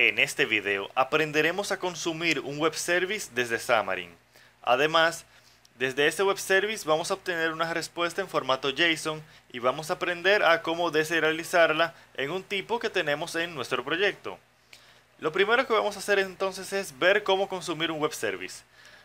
En este video aprenderemos a consumir un web service desde Xamarin. Además, desde este web service vamos a obtener una respuesta en formato JSON y vamos a aprender a cómo deserializarla en un tipo que tenemos en nuestro proyecto. Lo primero que vamos a hacer entonces es ver cómo consumir un web service.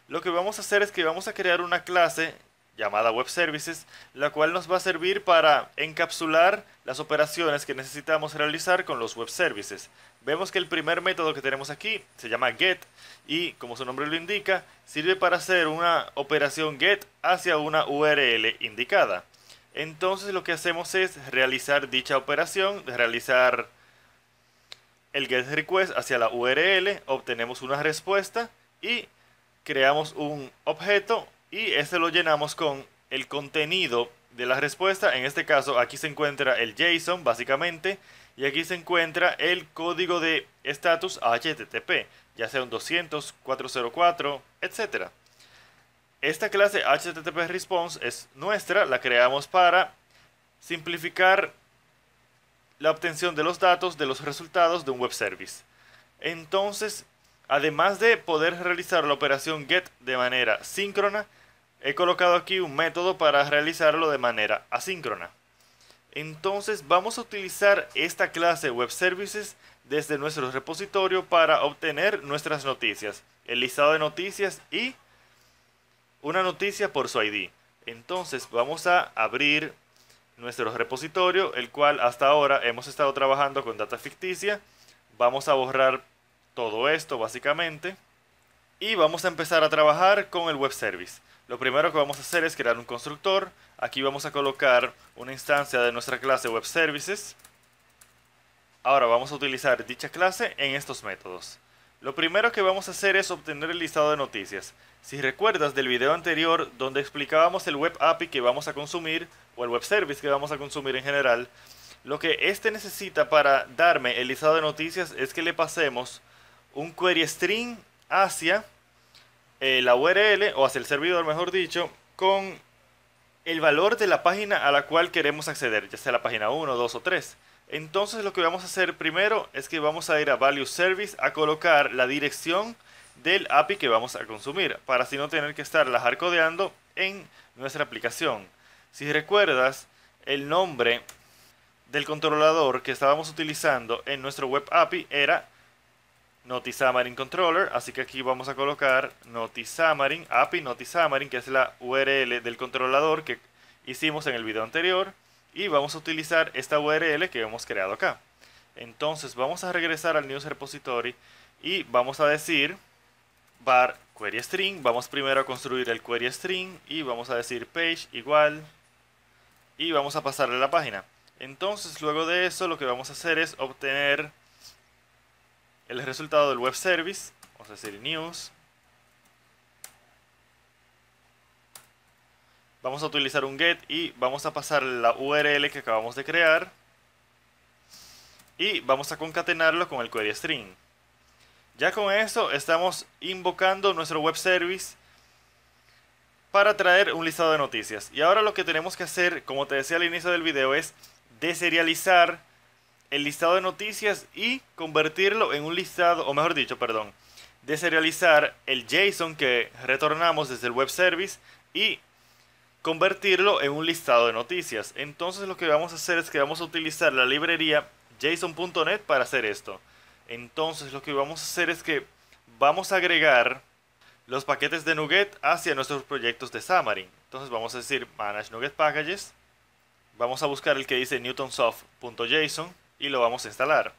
Lo que vamos a hacer es que vamos a crear una clase llamada Web Services, la cual nos va a servir para encapsular las operaciones que necesitamos realizar con los Web Services. Vemos que el primer método que tenemos aquí se llama GET y, como su nombre lo indica, sirve para hacer una operación GET hacia una URL indicada. Entonces lo que hacemos es realizar dicha operación, realizar el GET request hacia la URL, obtenemos una respuesta y creamos un objeto y este lo llenamos con el contenido de la respuesta. En este caso aquí se encuentra el JSON básicamente y aquí se encuentra el código de estatus HTTP, ya sea un 200, 404, etc. Esta clase HTTP Response es nuestra, la creamos para simplificar la obtención de los datos de los resultados de un web service. Entonces, además de poder realizar la operación GET de manera síncrona, He colocado aquí un método para realizarlo de manera asíncrona. Entonces vamos a utilizar esta clase Web Services desde nuestro repositorio para obtener nuestras noticias, el listado de noticias y una noticia por su ID. Entonces vamos a abrir nuestro repositorio, el cual hasta ahora hemos estado trabajando con data ficticia. Vamos a borrar todo esto básicamente y vamos a empezar a trabajar con el web service. Lo primero que vamos a hacer es crear un constructor. Aquí vamos a colocar una instancia de nuestra clase Web Services. Ahora vamos a utilizar dicha clase en estos métodos. Lo primero que vamos a hacer es obtener el listado de noticias. Si recuerdas del video anterior donde explicábamos el Web API que vamos a consumir, o el Web Service que vamos a consumir en general, lo que este necesita para darme el listado de noticias es que le pasemos un query string hacia eh, la URL o hacia el servidor, mejor dicho, con el valor de la página a la cual queremos acceder, ya sea la página 1, 2 o 3. Entonces lo que vamos a hacer primero es que vamos a ir a Value Service a colocar la dirección del API que vamos a consumir, para así no tener que estar hardcodeando en nuestra aplicación. Si recuerdas, el nombre del controlador que estábamos utilizando en nuestro web API era NotiSamarin Controller, así que aquí vamos a colocar NotiSamarin, API NotiSamarin, que es la URL del controlador que hicimos en el video anterior, y vamos a utilizar esta URL que hemos creado acá. Entonces vamos a regresar al news repository y vamos a decir bar query string, vamos primero a construir el query string y vamos a decir page igual y vamos a pasarle la página. Entonces luego de eso lo que vamos a hacer es obtener el resultado del web service, vamos a decir news. Vamos a utilizar un get y vamos a pasar la URL que acabamos de crear. Y vamos a concatenarlo con el query string. Ya con eso estamos invocando nuestro web service para traer un listado de noticias. Y ahora lo que tenemos que hacer, como te decía al inicio del video, es deserializar el listado de noticias y convertirlo en un listado, o mejor dicho, perdón, deserializar el JSON que retornamos desde el web service y convertirlo en un listado de noticias. Entonces lo que vamos a hacer es que vamos a utilizar la librería json.net para hacer esto. Entonces lo que vamos a hacer es que vamos a agregar los paquetes de Nuget hacia nuestros proyectos de Xamarin. Entonces vamos a decir manage Nuget packages. Vamos a buscar el que dice newtonsoft.json y lo vamos a instalar.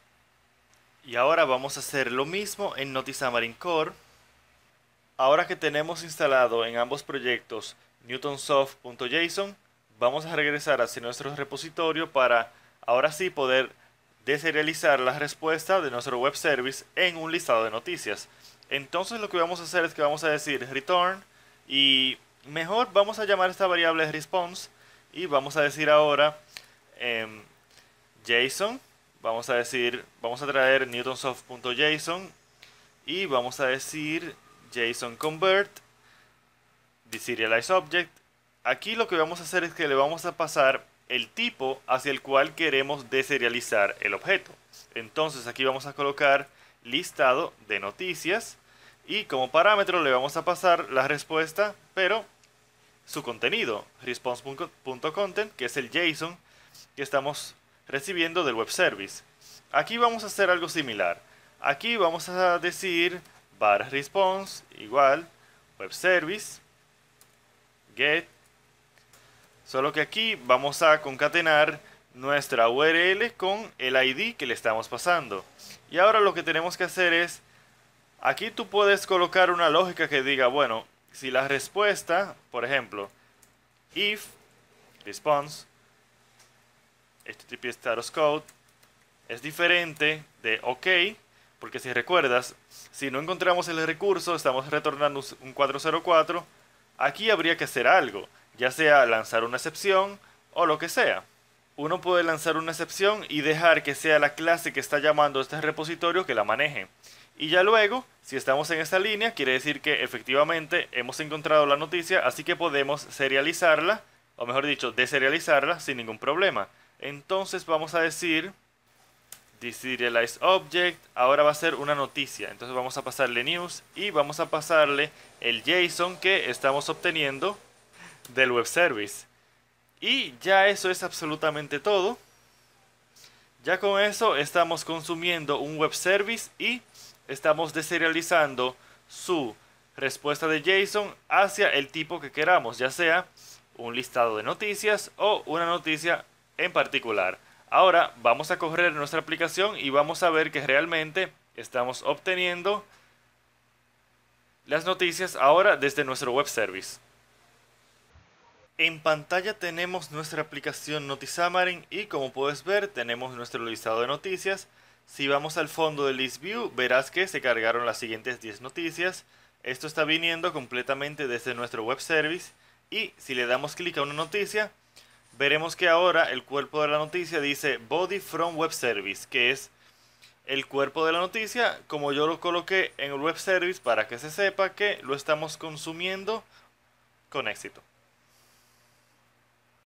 Y ahora vamos a hacer lo mismo en Notisamarin Core. Ahora que tenemos instalado en ambos proyectos newtonsoft.json, vamos a regresar hacia nuestro repositorio para ahora sí poder deserializar la respuesta de nuestro web service en un listado de noticias. Entonces lo que vamos a hacer es que vamos a decir return y mejor vamos a llamar esta variable response y vamos a decir ahora em, JSON Vamos a decir, vamos a traer newtonsoft.json y vamos a decir JSON convert, deserialize object. Aquí lo que vamos a hacer es que le vamos a pasar el tipo hacia el cual queremos deserializar el objeto. Entonces aquí vamos a colocar listado de noticias y como parámetro le vamos a pasar la respuesta, pero su contenido, response.content, que es el JSON que estamos recibiendo del web service. Aquí vamos a hacer algo similar. Aquí vamos a decir var response igual web service get solo que aquí vamos a concatenar nuestra URL con el ID que le estamos pasando. Y ahora lo que tenemos que hacer es aquí tú puedes colocar una lógica que diga, bueno, si la respuesta, por ejemplo, if response HTTP este status code es diferente de OK, porque si recuerdas, si no encontramos el recurso, estamos retornando un 404, aquí habría que hacer algo, ya sea lanzar una excepción o lo que sea. Uno puede lanzar una excepción y dejar que sea la clase que está llamando a este repositorio que la maneje. Y ya luego, si estamos en esta línea, quiere decir que efectivamente hemos encontrado la noticia, así que podemos serializarla, o mejor dicho, deserializarla sin ningún problema. Entonces vamos a decir deserialize object, ahora va a ser una noticia. Entonces vamos a pasarle news y vamos a pasarle el JSON que estamos obteniendo del web service. Y ya eso es absolutamente todo. Ya con eso estamos consumiendo un web service y estamos deserializando su respuesta de JSON hacia el tipo que queramos, ya sea un listado de noticias o una noticia en particular. Ahora vamos a correr nuestra aplicación y vamos a ver que realmente estamos obteniendo las noticias ahora desde nuestro web service. En pantalla tenemos nuestra aplicación Notisamarin y como puedes ver tenemos nuestro listado de noticias. Si vamos al fondo del list view verás que se cargaron las siguientes 10 noticias. Esto está viniendo completamente desde nuestro web service y si le damos clic a una noticia veremos que ahora el cuerpo de la noticia dice Body from Web Service, que es el cuerpo de la noticia, como yo lo coloqué en el web service para que se sepa que lo estamos consumiendo con éxito.